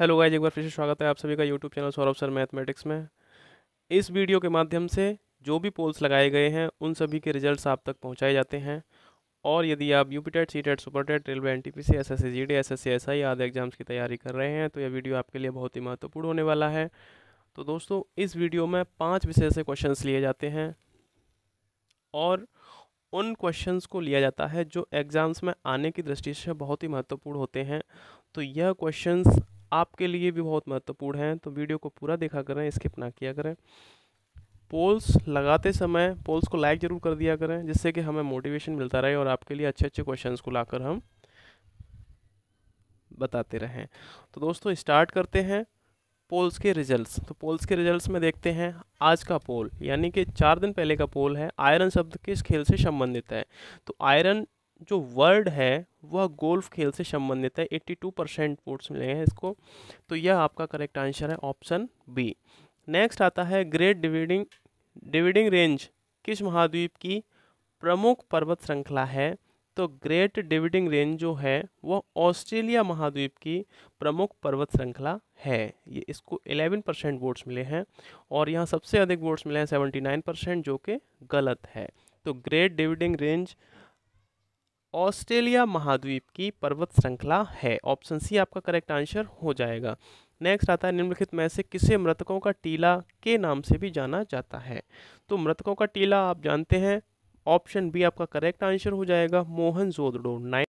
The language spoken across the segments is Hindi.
हेलो गाइज एक बार फिर से स्वागत है आप सभी का YouTube channel Saurabh sir mathematics में इस वीडियो के माध्यम से जो भी पोल्स लगाए गए हैं उन सभी के रिजल्ट्स आप तक पहुंचाए जाते हैं और यदि आप U P TET C TET super TET railway N T P C S S C G D S S C S I आदि एग्जाम्स की तैयारी कर रहे हैं तो यह वीडियो आपके लिए बहुत ही महत्वपूर्ण होने वाला है तो दोस्तों इस वीडियो में पाँच विषय से क्वेश्चन लिए जाते हैं और उन क्वेश्चंस को लिया जाता है जो एग्ज़ाम्स में आने की दृष्टि से बहुत ही महत्वपूर्ण होते हैं तो यह क्वेश्चंस आपके लिए भी बहुत महत्वपूर्ण हैं तो वीडियो को पूरा देखा करें स्किप ना किया करें पोल्स लगाते समय पोल्स को लाइक ज़रूर कर दिया करें जिससे कि हमें मोटिवेशन मिलता रहे और आपके लिए अच्छे अच्छे क्वेश्चन को लाकर हम बताते रहें तो दोस्तों स्टार्ट करते हैं पोल्स के रिजल्ट्स तो पोल्स के रिजल्ट्स में देखते हैं आज का पोल यानी कि चार दिन पहले का पोल है आयरन शब्द किस खेल से संबंधित है तो आयरन जो वर्ड है वह गोल्फ खेल से संबंधित है 82 परसेंट वोट्स मिले हैं इसको तो यह आपका करेक्ट आंसर है ऑप्शन बी नेक्स्ट आता है ग्रेट डिविडिंग डिविडिंग रेंज किस महाद्वीप की प्रमुख पर्वत श्रृंखला है तो ग्रेट डिविडिंग रेंज जो है वह ऑस्ट्रेलिया महाद्वीप की प्रमुख पर्वत श्रृंखला है ये इसको 11 परसेंट वोट्स मिले हैं और यहाँ सबसे अधिक वोट्स मिले हैं 79 परसेंट जो कि गलत है तो ग्रेट डिविडिंग रेंज ऑस्ट्रेलिया महाद्वीप की पर्वत श्रृंखला है ऑप्शन सी आपका करेक्ट आंसर हो जाएगा नेक्स्ट आता है निम्नलिखित में से किसे मृतकों का टीला के नाम से भी जाना जाता है तो मृतकों का टीला आप जानते हैं ऑप्शन बी आपका करेक्ट आंसर हो जाएगा मोहन जोदड़ो नाइन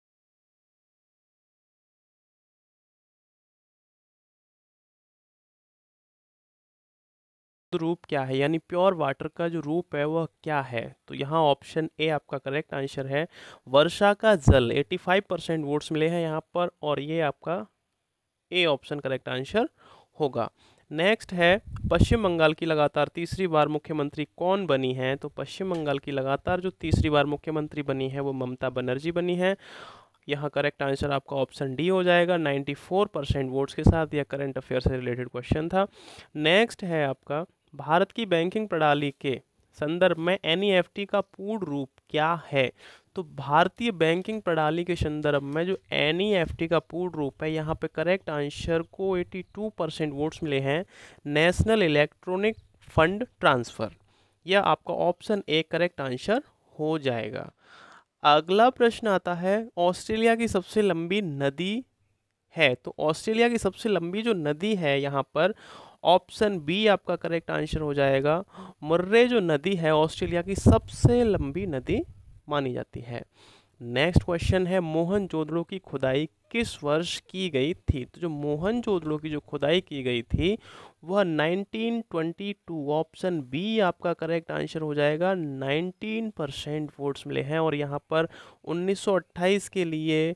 रूप क्या है यानी प्योर वाटर का जो रूप है वह क्या है तो यहाँ ऑप्शन ए आपका करेक्ट आंसर है वर्षा का जल 85 परसेंट वोट्स मिले हैं यहाँ पर और ये आपका ए ऑप्शन करेक्ट आंसर होगा नेक्स्ट है पश्चिम बंगाल की लगातार तीसरी बार मुख्यमंत्री कौन बनी है तो पश्चिम बंगाल की लगातार जो तीसरी बार मुख्यमंत्री बनी है वो ममता बनर्जी बनी है यहाँ करेक्ट आंसर आपका ऑप्शन डी हो जाएगा 94 परसेंट वोट्स के साथ यह करंट अफेयर से रिलेटेड क्वेश्चन था नेक्स्ट है आपका भारत की बैंकिंग प्रणाली के संदर्भ में एन e का पूर्ण रूप क्या है तो भारतीय बैंकिंग प्रणाली के संदर्भ में जो एन e का पूर्ण रूप है यहाँ पे करेक्ट आंसर को 82 परसेंट वोट्स मिले हैं नेशनल इलेक्ट्रॉनिक फंड ट्रांसफ़र यह आपका ऑप्शन ए करेक्ट आंसर हो जाएगा अगला प्रश्न आता है ऑस्ट्रेलिया की सबसे लंबी नदी है तो ऑस्ट्रेलिया की सबसे लंबी जो नदी है यहाँ पर ऑप्शन बी आपका करेक्ट आंसर हो जाएगा मुर्रे जो नदी है ऑस्ट्रेलिया की सबसे लंबी नदी मानी जाती है नेक्स्ट क्वेश्चन है मोहन जोदड़ो की खुदाई किस वर्ष की गई थी तो जो मोहन जोदड़ो की जो खुदाई की गई थी वह 1922 ऑप्शन बी आपका करेक्ट आंसर हो जाएगा 19 परसेंट वोट्स मिले हैं और यहाँ पर 1928 के लिए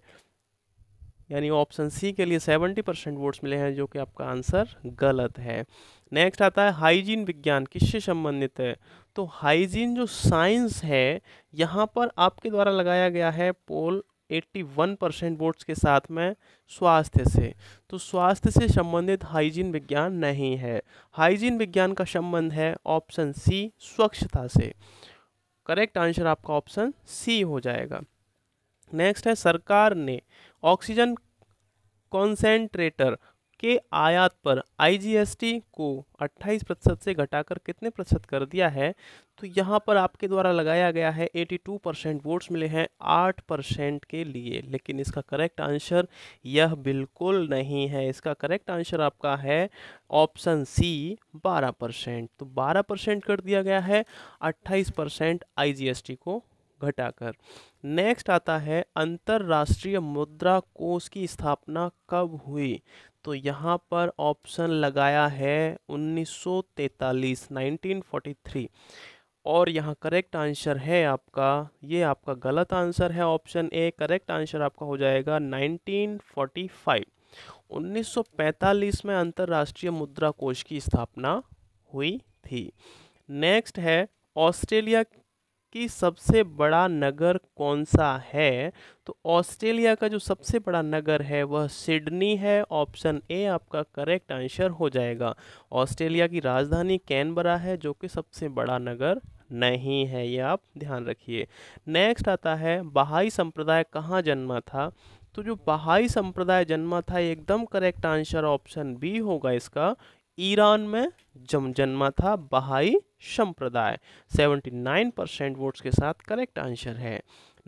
यानी ऑप्शन सी के लिए 70 परसेंट वोट्स मिले हैं जो कि आपका आंसर गलत है नेक्स्ट आता है हाइजीन विज्ञान किससे संबंधित है तो हाइजीन जो साइंस है यहाँ पर आपके द्वारा लगाया गया है पोल 81 परसेंट वोट्स के साथ में स्वास्थ्य से तो स्वास्थ्य से संबंधित हाइजीन विज्ञान नहीं है हाइजीन विज्ञान का संबंध है ऑप्शन सी स्वच्छता से करेक्ट आंसर आपका ऑप्शन सी हो जाएगा नेक्स्ट है सरकार ने ऑक्सीजन कॉन्सेंट्रेटर के आयात पर आईजीएसटी को 28 प्रतिशत से घटाकर कितने प्रतिशत कर दिया है तो यहाँ पर आपके द्वारा लगाया गया है 82 परसेंट वोट्स मिले हैं 8 परसेंट के लिए लेकिन इसका करेक्ट आंसर यह बिल्कुल नहीं है इसका करेक्ट आंसर आपका है ऑप्शन सी 12 परसेंट तो 12 परसेंट कर दिया गया है 28 परसेंट आई को घटाकर नेक्स्ट आता है अंतर्राष्ट्रीय मुद्रा कोष की स्थापना कब हुई तो यहाँ पर ऑप्शन लगाया है 1943 1943 और यहाँ करेक्ट आंसर है आपका ये आपका गलत आंसर है ऑप्शन ए करेक्ट आंसर आपका हो जाएगा 1945 1945 में अंतर्राष्ट्रीय मुद्रा कोष की स्थापना हुई थी नेक्स्ट है ऑस्ट्रेलिया कि सबसे बड़ा नगर कौन सा है तो ऑस्ट्रेलिया का जो सबसे बड़ा नगर है वह सिडनी है ऑप्शन ए आपका करेक्ट आंसर हो जाएगा ऑस्ट्रेलिया की राजधानी कैनबरा है जो कि सबसे बड़ा नगर नहीं है ये आप ध्यान रखिए नेक्स्ट आता है बहाई संप्रदाय कहाँ जन्मा था तो जो बहाई संप्रदाय जन्मा था एकदम करेक्ट आंसर ऑप्शन बी होगा इसका ईरान में जम जन्मा था बहाई संप्रदाय 79 परसेंट वोट्स के साथ करेक्ट आंसर है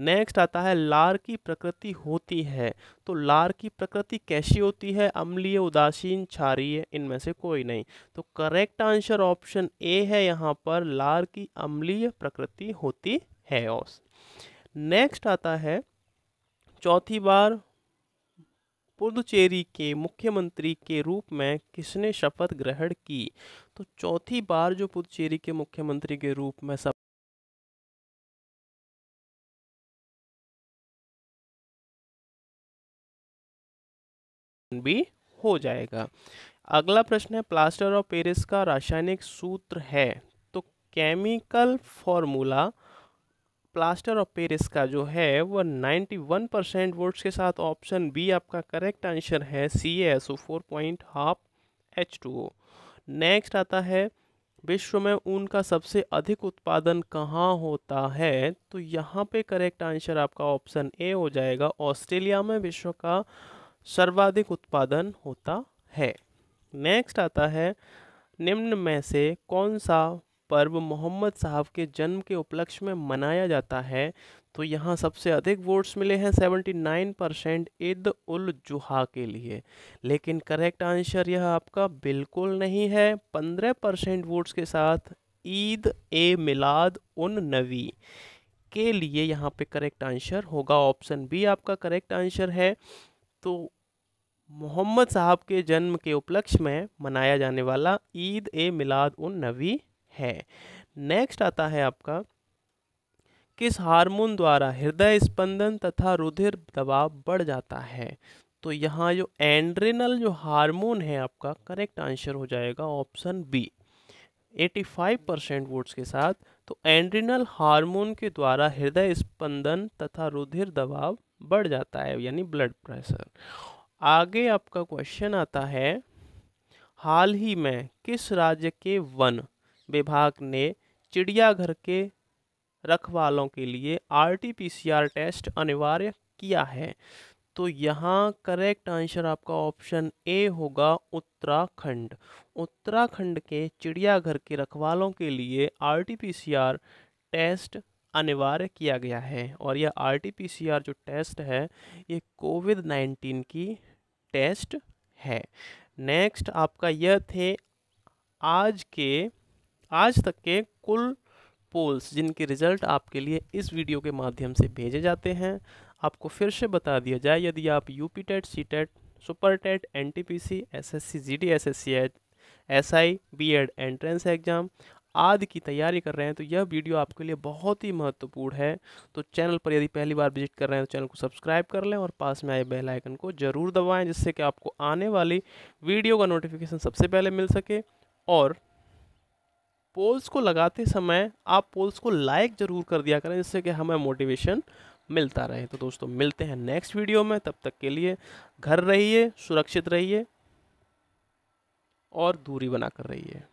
नेक्स्ट आता है लार की प्रकृति होती है तो लार की प्रकृति कैसी होती है अम्लीय उदासीन क्षारीय इनमें से कोई नहीं तो करेक्ट आंसर ऑप्शन ए है यहाँ पर लार की अम्लीय प्रकृति होती है नेक्स्ट आता है चौथी बार पुदुचेरी के मुख्यमंत्री के रूप में किसने शपथ ग्रहण की तो चौथी बार जो पुदुचेरी के मुख्यमंत्री के रूप में शपथ भी हो जाएगा अगला प्रश्न है प्लास्टर ऑफ पेरिस का रासायनिक सूत्र है तो chemical formula plaster of Paris का जो है वह 91 परसेंट वोट्स के साथ ऑप्शन बी आपका करेक्ट आंसर है C S O four point half H two O next आता है विश्व में ऊन का सबसे अधिक उत्पादन कहाँ होता है तो यहाँ पे करेक्ट आंसर आपका ऑप्शन ए हो जाएगा ऑस्ट्रेलिया में विश्व का सर्वाधिक उत्पादन होता है नेक्स्ट आता है निम्न में से कौन सा पर्व मोहम्मद साहब के जन्म के उपलक्ष्य में मनाया जाता है तो यहाँ सबसे अधिक वोट्स मिले हैं 79 परसेंट ईद उल जुहा के लिए लेकिन करेक्ट आंसर यह आपका बिल्कुल नहीं है 15 परसेंट वोट्स के साथ ईद ए मिलाद उन नवी के लिए यहाँ पे करेक्ट आंसर होगा ऑप्शन बी आपका करेक्ट आंसर है तो मोहम्मद साहब के जन्म के उपलक्ष्य में मनाया जाने वाला ईद ए मिलाद उन नवी है नेक्स्ट आता है आपका किस हार्मोन द्वारा हृदय स्पंदन तथा रुधिर दबाव बढ़ जाता है तो यहाँ जो एंड्रेनल जो हार्मोन है आपका करेक्ट आंसर हो जाएगा ऑप्शन बी 85 परसेंट वोट्स के साथ तो एंड्रिनल हार्मोन के द्वारा हृदय स्पंदन तथा रुधिर दबाव बढ़ जाता है यानी ब्लड प्रेशर आगे आपका क्वेश्चन आता है हाल ही में किस राज्य के वन विभाग ने चिड़ियाघर के रखवालों के लिए आरटीपीसीआर टेस्ट अनिवार्य किया है तो यहाँ करेक्ट आंसर आपका ऑप्शन ए होगा उत्तराखंड उत्तराखंड के चिड़ियाघर के रखवालों के लिए आरटीपीसीआर टेस्ट अनिवार्य किया गया है और यह आरटीपीसीआर जो टेस्ट है ये कोविड नाइन्टीन की टेस्ट है नेक्स्ट आपका यह थे आज के आज तक के कुल पोल्स जिनके रिजल्ट आपके लिए इस वीडियो के माध्यम से भेजे जाते हैं आपको फिर से बता दिया जाए यदि आप U P TET C TET super TET N T P C S S C G D S S C H S I B Ed entrance exam आदि की तैयारी कर रहे हैं तो यह वीडियो आपके लिए बहुत ही महत्वपूर्ण है तो चैनल पर यदि पहली बार विजिट कर रहे हैं तो चैनल को सब्सक्राइब कर लें और पास में आए बेल आइकन को ज़रूर दबाएं जिससे कि आपको आने वाली वीडियो का नोटिफिकेशन सबसे पहले मिल सके और पोल्स को लगाते समय आप पोल्स को लाइक ज़रूर कर दिया करें जिससे कि हमें मोटिवेशन मिलता रहे तो दोस्तों मिलते हैं नेक्स्ट वीडियो में तब तक के लिए घर रहिए सुरक्षित रहिए और दूरी बनाकर रहिए